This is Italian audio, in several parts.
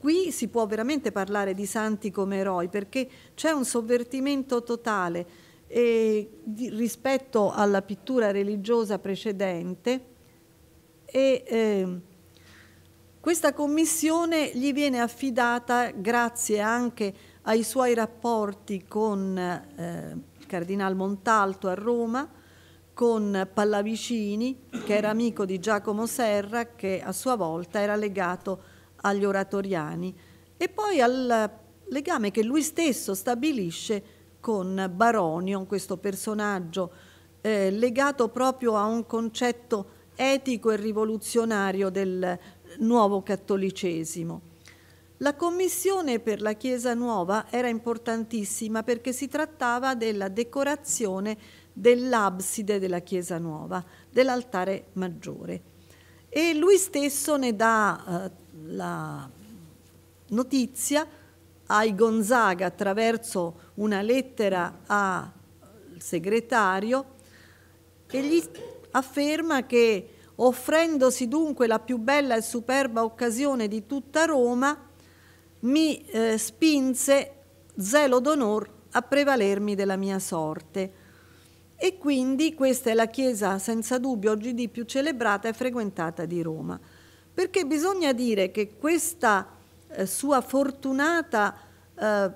Qui si può veramente parlare di santi come eroi perché c'è un sovvertimento totale eh, di, rispetto alla pittura religiosa precedente e eh, questa commissione gli viene affidata grazie anche ai suoi rapporti con eh, il Cardinal Montalto a Roma, con Pallavicini, che era amico di Giacomo Serra, che a sua volta era legato a agli oratoriani e poi al legame che lui stesso stabilisce con Baronio, questo personaggio eh, legato proprio a un concetto etico e rivoluzionario del nuovo cattolicesimo. La commissione per la Chiesa Nuova era importantissima perché si trattava della decorazione dell'abside della Chiesa Nuova, dell'altare maggiore. E lui stesso ne dà eh, la notizia ai Gonzaga attraverso una lettera al segretario e gli afferma che offrendosi dunque la più bella e superba occasione di tutta Roma, mi eh, spinse zelo d'onor a prevalermi della mia sorte. E quindi questa è la chiesa senza dubbio oggi di più celebrata e frequentata di Roma perché bisogna dire che questa eh, sua fortunata eh,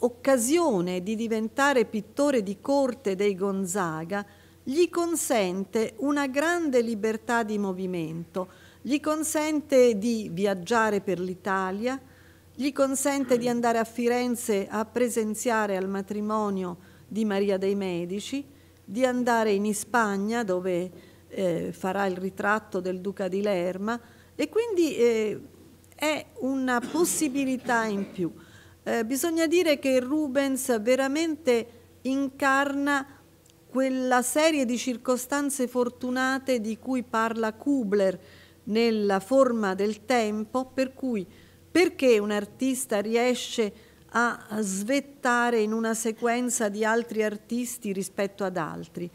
occasione di diventare pittore di corte dei Gonzaga gli consente una grande libertà di movimento, gli consente di viaggiare per l'Italia, gli consente di andare a Firenze a presenziare al matrimonio di Maria dei Medici, di andare in Spagna dove eh, farà il ritratto del duca di Lerma, e quindi eh, è una possibilità in più. Eh, bisogna dire che Rubens veramente incarna quella serie di circostanze fortunate di cui parla Kubler nella forma del tempo, per cui perché un artista riesce a svettare in una sequenza di altri artisti rispetto ad altri?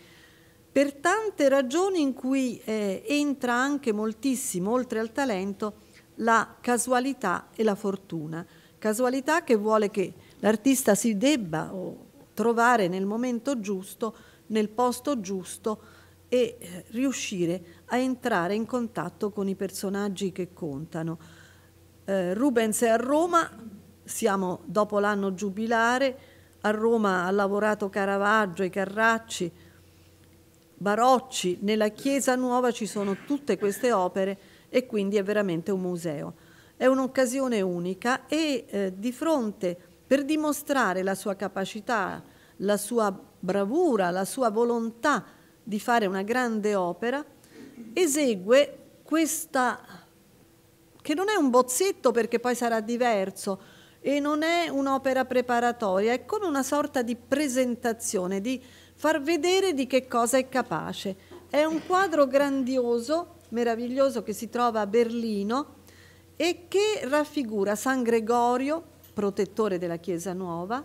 per tante ragioni in cui eh, entra anche moltissimo, oltre al talento, la casualità e la fortuna. Casualità che vuole che l'artista si debba trovare nel momento giusto, nel posto giusto e eh, riuscire a entrare in contatto con i personaggi che contano. Eh, Rubens è a Roma, siamo dopo l'anno giubilare, a Roma ha lavorato Caravaggio, i Carracci, barocci, nella chiesa nuova ci sono tutte queste opere e quindi è veramente un museo. È un'occasione unica e eh, di fronte per dimostrare la sua capacità, la sua bravura, la sua volontà di fare una grande opera, esegue questa che non è un bozzetto perché poi sarà diverso e non è un'opera preparatoria, è come una sorta di presentazione, di far vedere di che cosa è capace. È un quadro grandioso, meraviglioso che si trova a Berlino e che raffigura San Gregorio, protettore della Chiesa Nuova,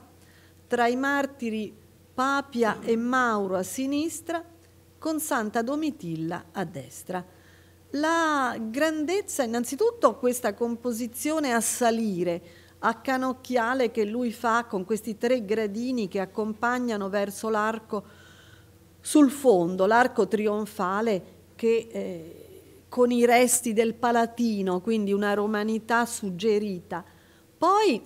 tra i martiri Papia e Mauro a sinistra, con Santa Domitilla a destra. La grandezza, innanzitutto, questa composizione a salire, a canocchiale che lui fa con questi tre gradini che accompagnano verso l'arco sul fondo, l'arco trionfale che eh, con i resti del Palatino, quindi una romanità suggerita. Poi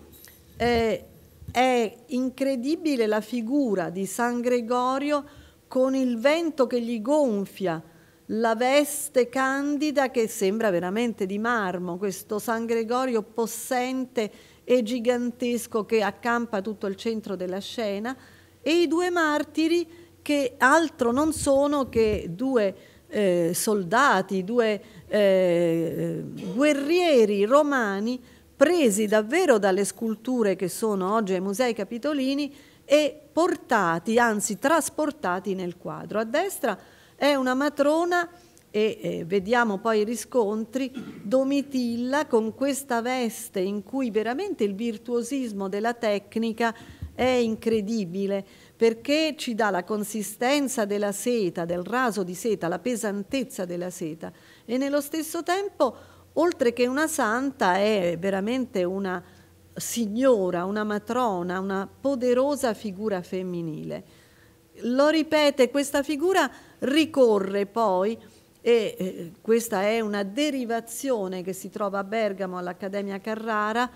eh, è incredibile la figura di San Gregorio con il vento che gli gonfia la veste candida che sembra veramente di marmo, questo San Gregorio possente e gigantesco che accampa tutto il centro della scena, e i due martiri che altro non sono che due eh, soldati, due eh, guerrieri romani presi davvero dalle sculture che sono oggi ai Musei Capitolini e portati, anzi trasportati nel quadro. A destra è una matrona e eh, vediamo poi i riscontri, Domitilla con questa veste in cui veramente il virtuosismo della tecnica è incredibile perché ci dà la consistenza della seta, del raso di seta, la pesantezza della seta e nello stesso tempo, oltre che una santa, è veramente una signora, una matrona, una poderosa figura femminile lo ripete, questa figura ricorre poi, e eh, questa è una derivazione che si trova a Bergamo all'Accademia Carrara,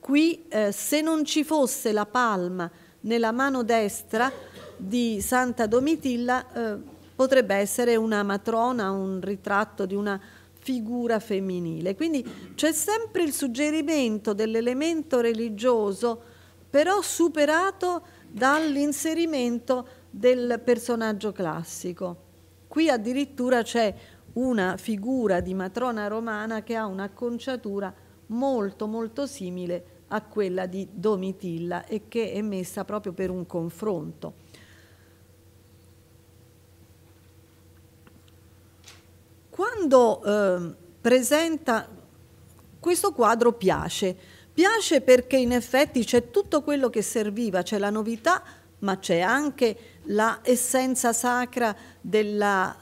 qui eh, se non ci fosse la palma nella mano destra di Santa Domitilla eh, potrebbe essere una matrona, un ritratto di una figura femminile. Quindi c'è sempre il suggerimento dell'elemento religioso, però superato dall'inserimento del personaggio classico. Qui addirittura c'è una figura di matrona romana che ha un'acconciatura molto molto simile a quella di Domitilla e che è messa proprio per un confronto. Quando eh, presenta questo quadro piace, piace perché in effetti c'è tutto quello che serviva, c'è la novità ma c'è anche la essenza sacra della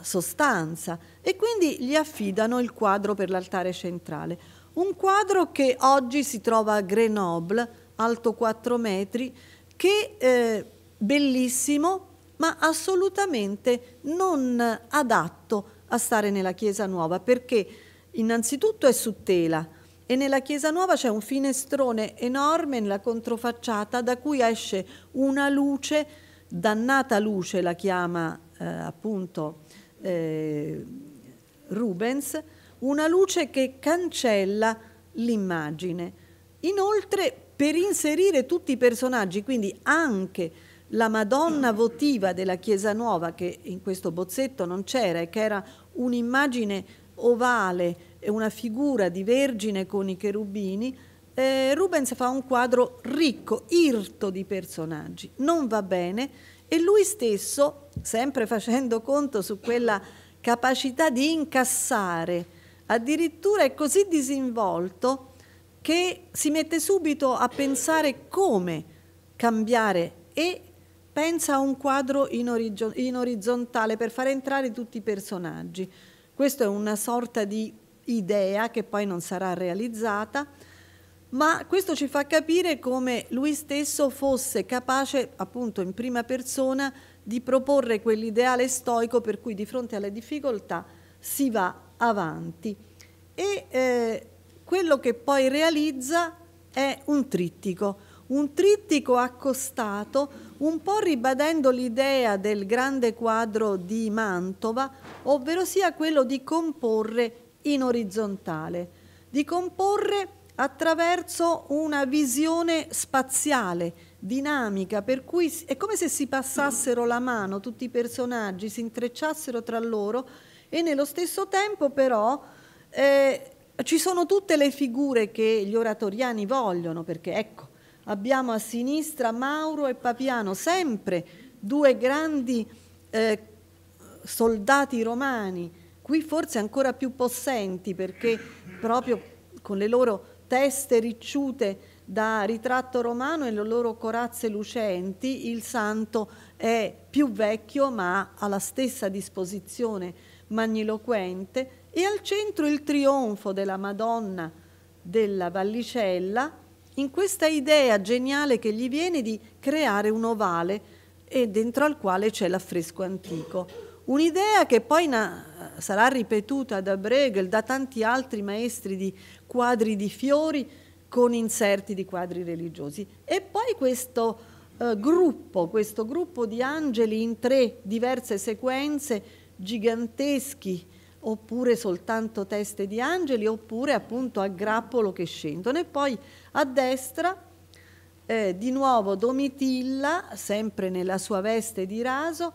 sostanza e quindi gli affidano il quadro per l'altare centrale. Un quadro che oggi si trova a Grenoble, alto 4 metri, che eh, bellissimo, ma assolutamente non adatto a stare nella chiesa nuova, perché innanzitutto è su tela, e nella chiesa nuova c'è un finestrone enorme nella controfacciata da cui esce una luce, dannata luce la chiama eh, appunto eh, Rubens, una luce che cancella l'immagine. Inoltre per inserire tutti i personaggi, quindi anche la Madonna votiva della Chiesa Nuova, che in questo bozzetto non c'era e che era un'immagine ovale una figura di vergine con i cherubini, eh, Rubens fa un quadro ricco, irto di personaggi, non va bene e lui stesso, sempre facendo conto su quella capacità di incassare, addirittura è così disinvolto che si mette subito a pensare come cambiare e pensa a un quadro in, orizzon in orizzontale per far entrare tutti i personaggi. Questo è una sorta di idea che poi non sarà realizzata, ma questo ci fa capire come lui stesso fosse capace, appunto in prima persona, di proporre quell'ideale stoico per cui di fronte alle difficoltà si va avanti. E eh, quello che poi realizza è un trittico, un trittico accostato un po' ribadendo l'idea del grande quadro di Mantova, ovvero sia quello di comporre in orizzontale, di comporre attraverso una visione spaziale, dinamica, per cui è come se si passassero la mano tutti i personaggi, si intrecciassero tra loro e nello stesso tempo però eh, ci sono tutte le figure che gli oratoriani vogliono, perché ecco, abbiamo a sinistra Mauro e Papiano, sempre due grandi eh, soldati romani, qui forse ancora più possenti perché proprio con le loro teste ricciute da ritratto romano e le loro corazze lucenti, il santo è più vecchio ma ha la stessa disposizione magniloquente e al centro il trionfo della Madonna della Vallicella in questa idea geniale che gli viene di creare un ovale e dentro al quale c'è l'affresco antico. Un'idea che poi sarà ripetuta da Bruegel, da tanti altri maestri di quadri di fiori con inserti di quadri religiosi. E poi questo, eh, gruppo, questo gruppo di angeli in tre diverse sequenze giganteschi, oppure soltanto teste di angeli, oppure appunto a grappolo che scendono. E poi a destra eh, di nuovo Domitilla, sempre nella sua veste di raso,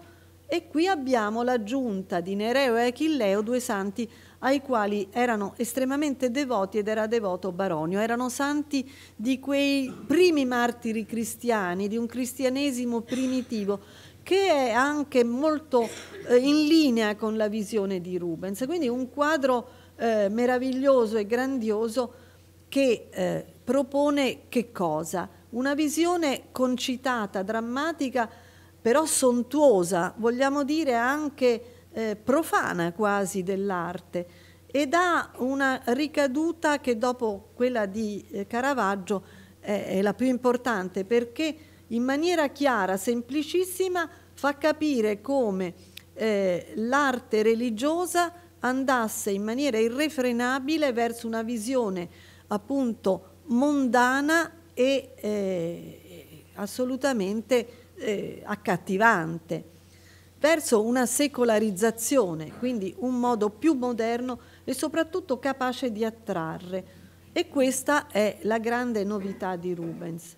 e qui abbiamo l'aggiunta di Nereo e Achilleo, due santi ai quali erano estremamente devoti ed era devoto Baronio. Erano santi di quei primi martiri cristiani, di un cristianesimo primitivo che è anche molto eh, in linea con la visione di Rubens. Quindi un quadro eh, meraviglioso e grandioso che eh, propone che cosa? Una visione concitata, drammatica, però sontuosa, vogliamo dire anche eh, profana quasi dell'arte, ed ha una ricaduta che dopo quella di eh, Caravaggio eh, è la più importante perché in maniera chiara, semplicissima, fa capire come eh, l'arte religiosa andasse in maniera irrefrenabile verso una visione appunto mondana e eh, assolutamente eh, accattivante, verso una secolarizzazione, quindi un modo più moderno e soprattutto capace di attrarre. E questa è la grande novità di Rubens.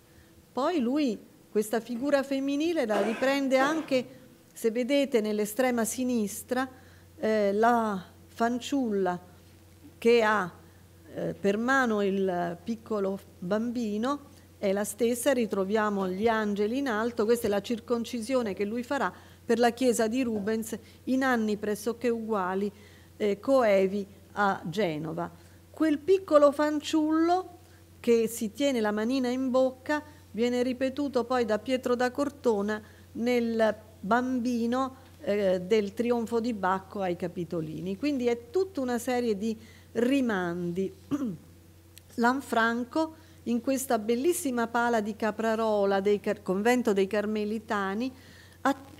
Poi lui questa figura femminile la riprende anche, se vedete nell'estrema sinistra, eh, la fanciulla che ha eh, per mano il piccolo bambino è la stessa, ritroviamo gli angeli in alto, questa è la circoncisione che lui farà per la chiesa di Rubens in anni pressoché uguali, eh, coevi a Genova. Quel piccolo fanciullo che si tiene la manina in bocca viene ripetuto poi da Pietro da Cortona nel bambino eh, del trionfo di Bacco ai Capitolini. Quindi è tutta una serie di rimandi. Lanfranco in questa bellissima pala di Caprarola del convento dei Carmelitani,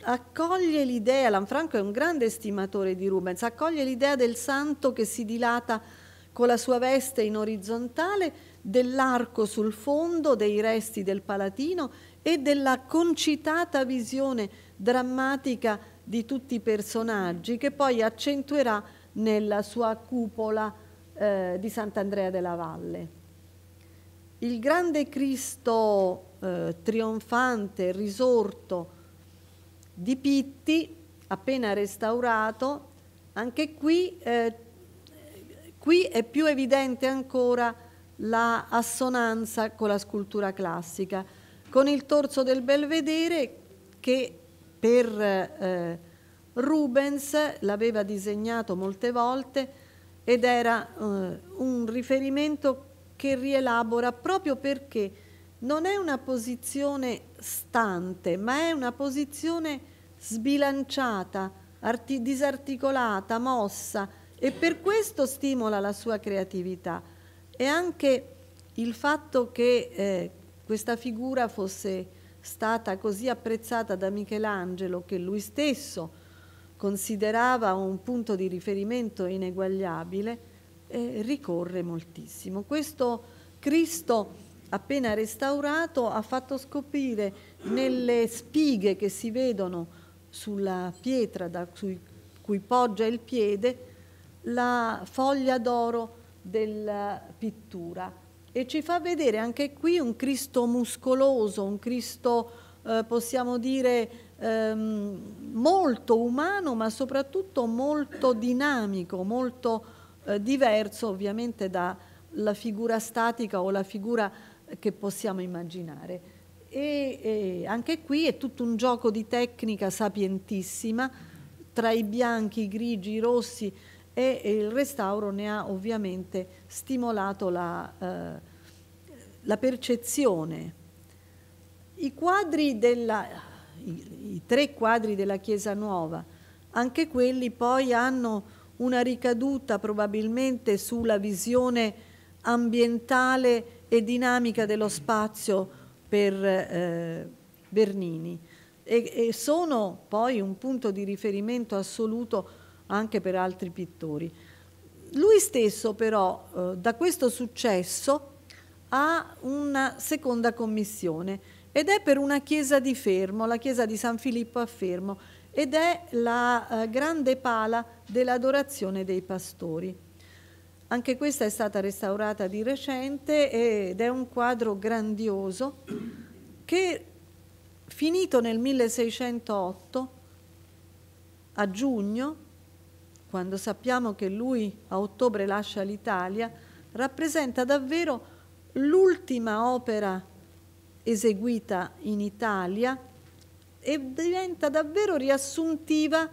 accoglie l'idea, Lanfranco è un grande stimatore di Rubens, accoglie l'idea del santo che si dilata con la sua veste in orizzontale, dell'arco sul fondo, dei resti del Palatino e della concitata visione drammatica di tutti i personaggi che poi accentuerà nella sua cupola eh, di Sant'Andrea della Valle. Il grande Cristo eh, trionfante, risorto di Pitti, appena restaurato, anche qui, eh, qui è più evidente ancora la con la scultura classica, con il torso del belvedere che per eh, Rubens l'aveva disegnato molte volte ed era eh, un riferimento che rielabora proprio perché non è una posizione stante, ma è una posizione sbilanciata, disarticolata, mossa e per questo stimola la sua creatività. E anche il fatto che eh, questa figura fosse stata così apprezzata da Michelangelo che lui stesso considerava un punto di riferimento ineguagliabile, eh, ricorre moltissimo. Questo Cristo appena restaurato ha fatto scoprire nelle spighe che si vedono sulla pietra da cui, cui poggia il piede la foglia d'oro della pittura e ci fa vedere anche qui un Cristo muscoloso, un Cristo eh, possiamo dire ehm, molto umano ma soprattutto molto dinamico, molto eh, diverso ovviamente dalla figura statica o la figura che possiamo immaginare. E, e anche qui è tutto un gioco di tecnica sapientissima tra i bianchi, i grigi, i rossi e, e il restauro ne ha ovviamente stimolato la, eh, la percezione. I, della, i, i tre quadri della Chiesa Nuova, anche quelli poi hanno una ricaduta probabilmente sulla visione ambientale e dinamica dello spazio per eh, Bernini e, e sono poi un punto di riferimento assoluto anche per altri pittori. Lui stesso però eh, da questo successo ha una seconda commissione ed è per una chiesa di Fermo, la chiesa di San Filippo a Fermo, ed è la eh, grande pala dell'adorazione dei pastori. Anche questa è stata restaurata di recente ed è un quadro grandioso che, finito nel 1608, a giugno, quando sappiamo che lui a ottobre lascia l'Italia, rappresenta davvero l'ultima opera eseguita in Italia e diventa davvero riassuntiva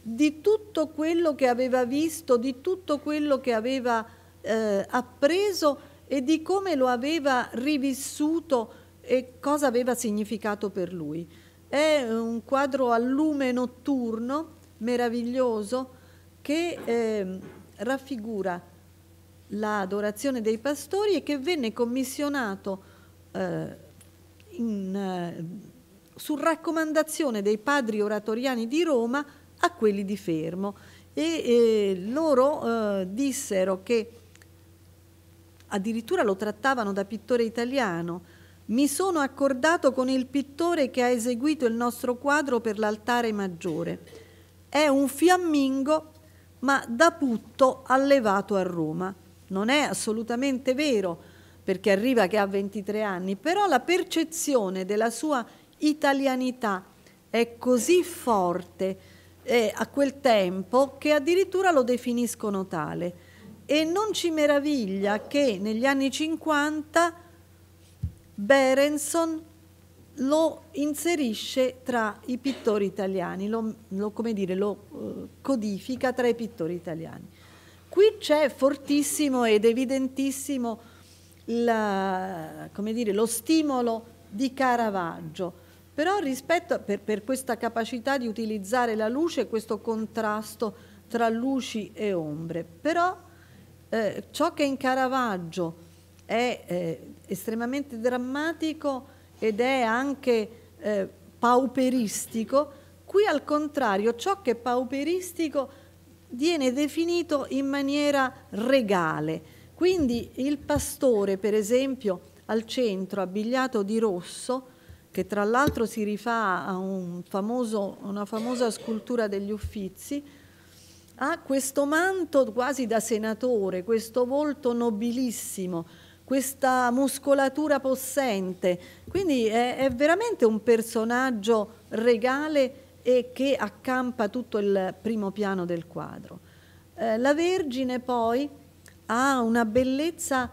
di tutto quello che aveva visto, di tutto quello che aveva eh, appreso e di come lo aveva rivissuto e cosa aveva significato per lui. È un quadro a lume notturno meraviglioso che eh, raffigura l'adorazione dei pastori e che venne commissionato eh, in, eh, su raccomandazione dei padri oratoriani di Roma a quelli di Fermo e, e loro eh, dissero che addirittura lo trattavano da pittore italiano. Mi sono accordato con il pittore che ha eseguito il nostro quadro per l'altare maggiore. È un fiammingo, ma da putto allevato a Roma. Non è assolutamente vero perché arriva che ha 23 anni, però la percezione della sua italianità è così forte eh, a quel tempo che addirittura lo definiscono tale. E non ci meraviglia che negli anni 50 Berenson lo inserisce tra i pittori italiani, lo, lo, dire, lo eh, codifica tra i pittori italiani. Qui c'è fortissimo ed evidentissimo la, dire, lo stimolo di Caravaggio. Però rispetto per, per questa capacità di utilizzare la luce, questo contrasto tra luci e ombre. Però eh, ciò che in Caravaggio è eh, estremamente drammatico ed è anche eh, pauperistico, qui al contrario ciò che è pauperistico viene definito in maniera regale quindi il pastore, per esempio, al centro, abbigliato di rosso, che tra l'altro si rifà a un famoso, una famosa scultura degli Uffizi, ha questo manto quasi da senatore, questo volto nobilissimo, questa muscolatura possente. Quindi è, è veramente un personaggio regale e che accampa tutto il primo piano del quadro. Eh, la Vergine poi ha una bellezza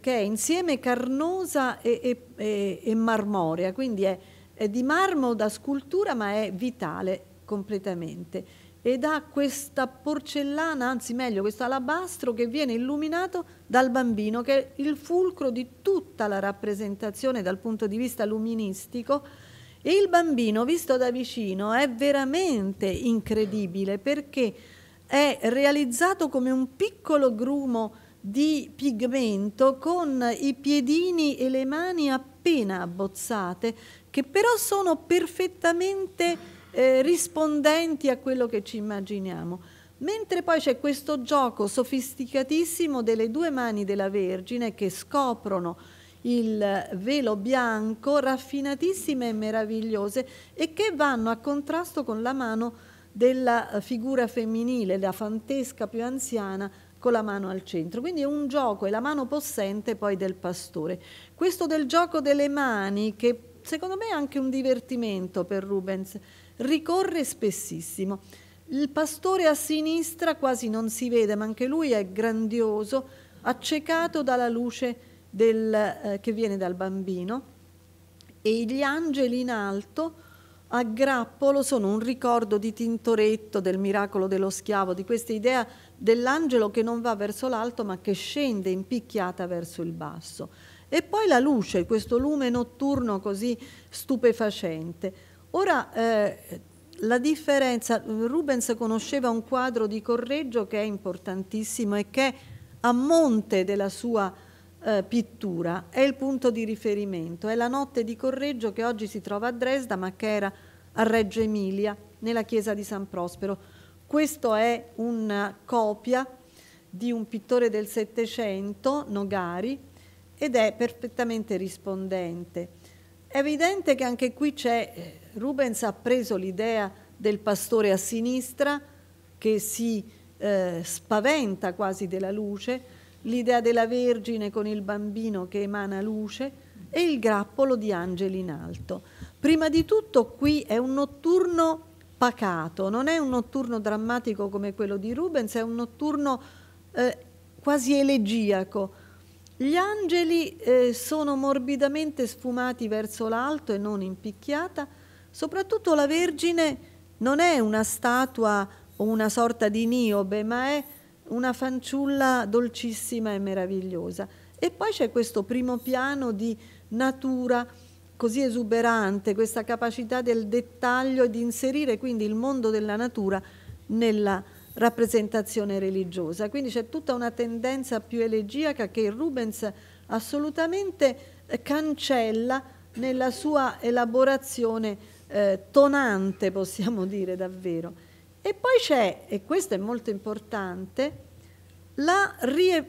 che è insieme carnosa e, e, e marmorea, quindi è, è, di marmo da scultura ma è vitale completamente ed ha questa porcellana, anzi meglio questo alabastro che viene illuminato dal bambino che è il fulcro di tutta la rappresentazione dal punto di vista luministico e il bambino visto da vicino è veramente incredibile perché è realizzato come un piccolo grumo di pigmento con i piedini e le mani appena abbozzate, che però sono perfettamente eh, rispondenti a quello che ci immaginiamo. Mentre poi c'è questo gioco sofisticatissimo delle due mani della Vergine che scoprono il velo bianco, raffinatissime e meravigliose, e che vanno a contrasto con la mano della figura femminile, la fantesca più anziana, con la mano al centro. Quindi è un gioco, è la mano possente poi del pastore. Questo del gioco delle mani, che secondo me è anche un divertimento per Rubens, ricorre spessissimo. Il pastore a sinistra quasi non si vede, ma anche lui è grandioso, accecato dalla luce del, eh, che viene dal bambino, e gli angeli in alto a grappolo sono un ricordo di Tintoretto, del miracolo dello schiavo, di questa idea dell'angelo che non va verso l'alto ma che scende impicchiata verso il basso. E poi la luce, questo lume notturno così stupefacente. Ora, eh, la differenza, Rubens conosceva un quadro di Correggio che è importantissimo e che a monte della sua eh, pittura, è il punto di riferimento, è la notte di Correggio che oggi si trova a Dresda ma che era a Reggio Emilia, nella chiesa di San Prospero. Questo è una copia di un pittore del Settecento, Nogari, ed è perfettamente rispondente. È evidente che anche qui c'è, eh, Rubens ha preso l'idea del pastore a sinistra che si eh, spaventa quasi della luce, l'idea della Vergine con il bambino che emana luce e il grappolo di angeli in alto. Prima di tutto qui è un notturno pacato, non è un notturno drammatico come quello di Rubens, è un notturno eh, quasi elegiaco. Gli angeli eh, sono morbidamente sfumati verso l'alto e non in picchiata, soprattutto la Vergine non è una statua o una sorta di niobe, ma è una fanciulla dolcissima e meravigliosa. E poi c'è questo primo piano di natura così esuberante, questa capacità del dettaglio e di inserire quindi il mondo della natura nella rappresentazione religiosa. Quindi c'è tutta una tendenza più elegiaca che Rubens assolutamente cancella nella sua elaborazione eh, tonante, possiamo dire davvero. E poi c'è, e questo è molto importante, la, rie,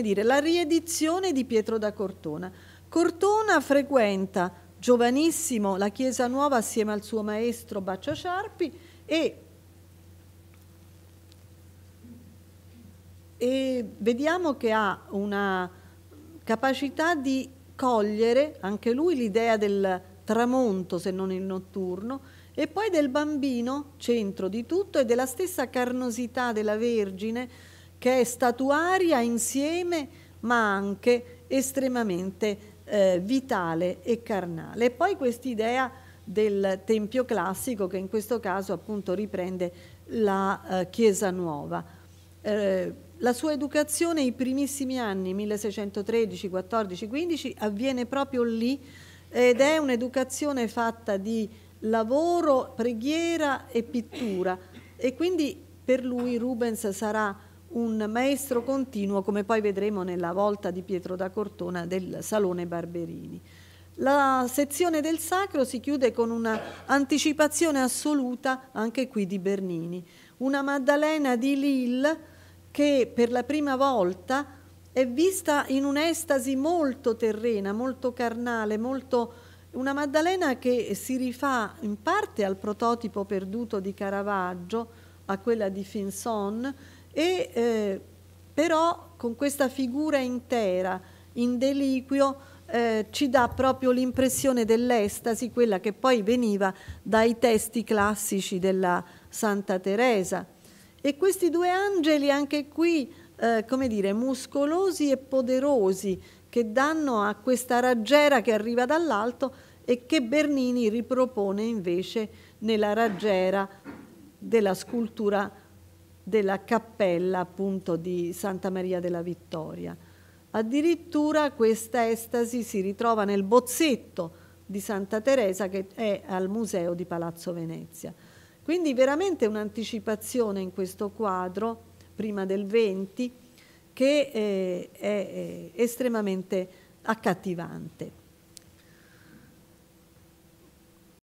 dire, la riedizione di Pietro da Cortona. Cortona frequenta giovanissimo la Chiesa Nuova assieme al suo maestro Baccia Sciarpi e, e vediamo che ha una capacità di cogliere anche lui l'idea del tramonto, se non il notturno, e poi del bambino, centro di tutto, e della stessa carnosità della Vergine che è statuaria insieme ma anche estremamente eh, vitale e carnale. E poi quest'idea del Tempio classico che in questo caso appunto riprende la eh, Chiesa Nuova. Eh, la sua educazione, i primissimi anni 1613, 14, 15, avviene proprio lì ed è un'educazione fatta di lavoro, preghiera e pittura e quindi per lui Rubens sarà un maestro continuo come poi vedremo nella volta di Pietro da Cortona del Salone Barberini. La sezione del sacro si chiude con un'anticipazione assoluta anche qui di Bernini, una Maddalena di Lille che per la prima volta è vista in un'estasi molto terrena, molto carnale, molto una Maddalena che si rifà in parte al prototipo perduto di Caravaggio, a quella di Finson, e eh, però con questa figura intera, in deliquio, eh, ci dà proprio l'impressione dell'estasi, quella che poi veniva dai testi classici della Santa Teresa. E questi due angeli anche qui, eh, come dire, muscolosi e poderosi, che danno a questa raggiera che arriva dall'alto e che Bernini ripropone invece nella raggiera della scultura della cappella appunto di Santa Maria della Vittoria. Addirittura questa estasi si ritrova nel bozzetto di Santa Teresa che è al museo di Palazzo Venezia. Quindi veramente un'anticipazione in questo quadro, prima del 20, che eh, è eh, estremamente accattivante.